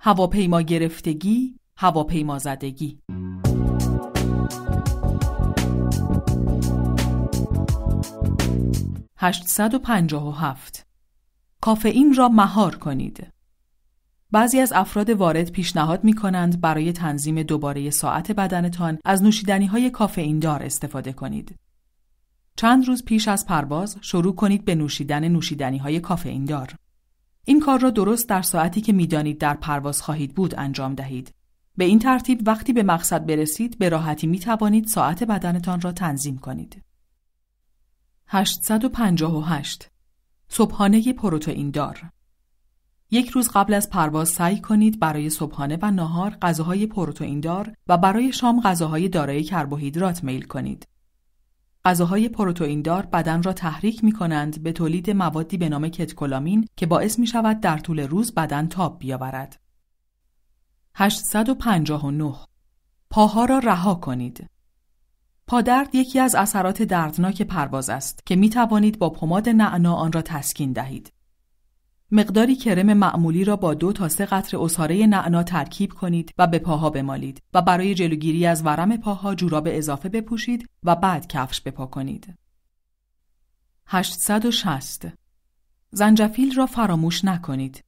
هواپیما گرفتگی، هواپیما زدگی هفت کافئین را مهار کنید. بعضی از افراد وارد پیشنهاد می کنند برای تنظیم دوباره ساعت بدنتان از نوشیدنی های کافئین دار استفاده کنید. چند روز پیش از پرواز شروع کنید به نوشیدن نوشیدنی های کافئین دار. این کار را درست در ساعتی که میدانید در پرواز خواهید بود انجام دهید. به این ترتیب وقتی به مقصد برسید به راحتی می توانید ساعت بدنتان را تنظیم کنید. 858 صبحانه پروتئین دار یک روز قبل از پرواز سعی کنید برای صبحانه و ناهار غذاهای پروتئین دار و برای شام غذاهای دارای کربوهیدرات میل کنید. غذاهای پروتئین بدن را تحریک می کنند به تولید موادی به نام کتکولامین که باعث می شود در طول روز بدن تاب بیاورد. 859 پاها را رها کنید. پادرد یکی از اثرات دردناک پرواز است که می توانید با پماد نعنا آن را تسکین دهید. مقداری کرم معمولی را با دو تا سه قطر اصاره نعنا ترکیب کنید و به پاها بمالید و برای جلوگیری از ورم پاها جوراب اضافه بپوشید و بعد کفش بپا کنید. 860 زنجفیل را فراموش نکنید.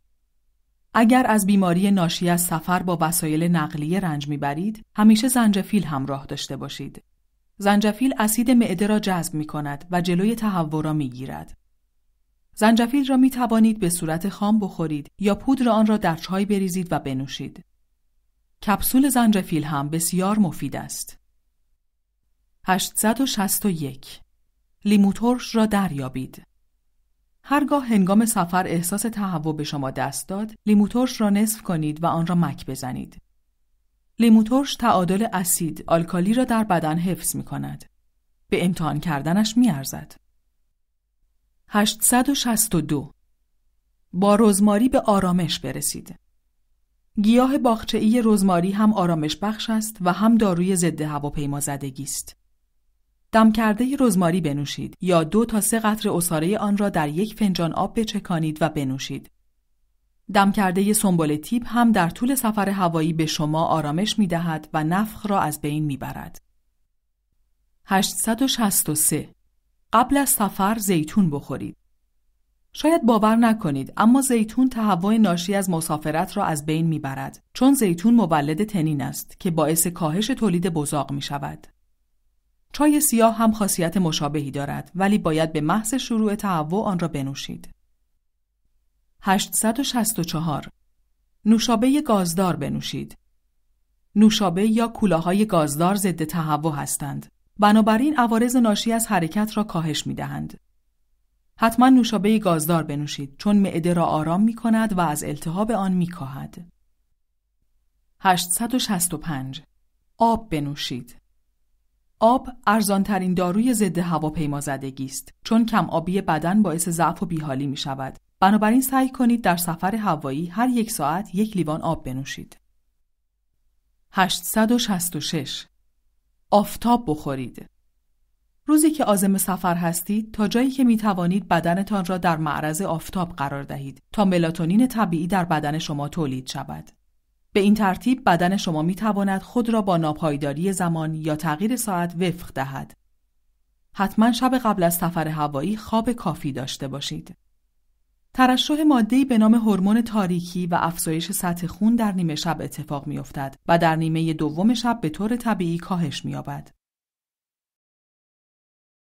اگر از بیماری ناشی از سفر با وسایل نقلیه رنج میبرید، همیشه زنجفیل همراه داشته باشید. زنجفیل اسید معده را جذب می کند و جلوی تهوع را می گیرد. زنجفیل را می توانید به صورت خام بخورید یا پودر آن را در چای بریزید و بنوشید. کپسول زنجفیل هم بسیار مفید است. 861 لیمو را دریابید. هرگاه هنگام سفر احساس تهوع به شما دست داد، لیمو را نصف کنید و آن را مک بزنید. لیمو تعادل اسید، آلکالی را در بدن حفظ می کند. به امتحان کردنش می ارزد. 862 با رزماری به آرامش برسید گیاه باغچه‌ای رزماری هم آرامش بخش است و هم داروی ضد هواپیما زدگی است. دم کرده رزماری بنوشید یا دو تا سه قطر اصاره آن را در یک فنجان آب بچکانید و بنوشید. دم کرده سنبل تیپ هم در طول سفر هوایی به شما آرامش می دهد و نفخ را از بین می برد. 863 قبل از سفر زیتون بخورید. شاید باور نکنید اما زیتون تهوع ناشی از مسافرت را از بین میبرد چون زیتون مولد تنین است که باعث کاهش تولید بزاق می شود. چای سیاه هم خاصیت مشابهی دارد ولی باید به محض شروع تهوع آن را بنوشید. 864 نوشابه گازدار بنوشید. نوشابه یا کولاهای گازدار ضد تهوع هستند. بنابراین عوارض ناشی از حرکت را کاهش می دهند. حتما نوشابه گازدار بنوشید چون معده را آرام می کند و از التهاب آن می کاهد. 865 آب بنوشید آب ارزانترین داروی ضد زدگی است چون کم آبی بدن باعث ضعف و بیحالی می شود. بنابراین سعی کنید در سفر هوایی هر یک ساعت یک لیوان آب بنوشید. 866 آفتاب بخورید. روزی که آزم سفر هستید تا جایی که می توانید بدنتان را در معرض آفتاب قرار دهید تا ملاتونین طبیعی در بدن شما تولید شود. به این ترتیب بدن شما می تواند خود را با ناپایداری زمان یا تغییر ساعت وفق دهد. حتما شب قبل از سفر هوایی خواب کافی داشته باشید. ترشح ماده‌ای به نام هورمون تاریکی و افزایش سطح خون در نیمه شب اتفاق میافتد و در نیمه دوم شب به طور طبیعی کاهش یابد.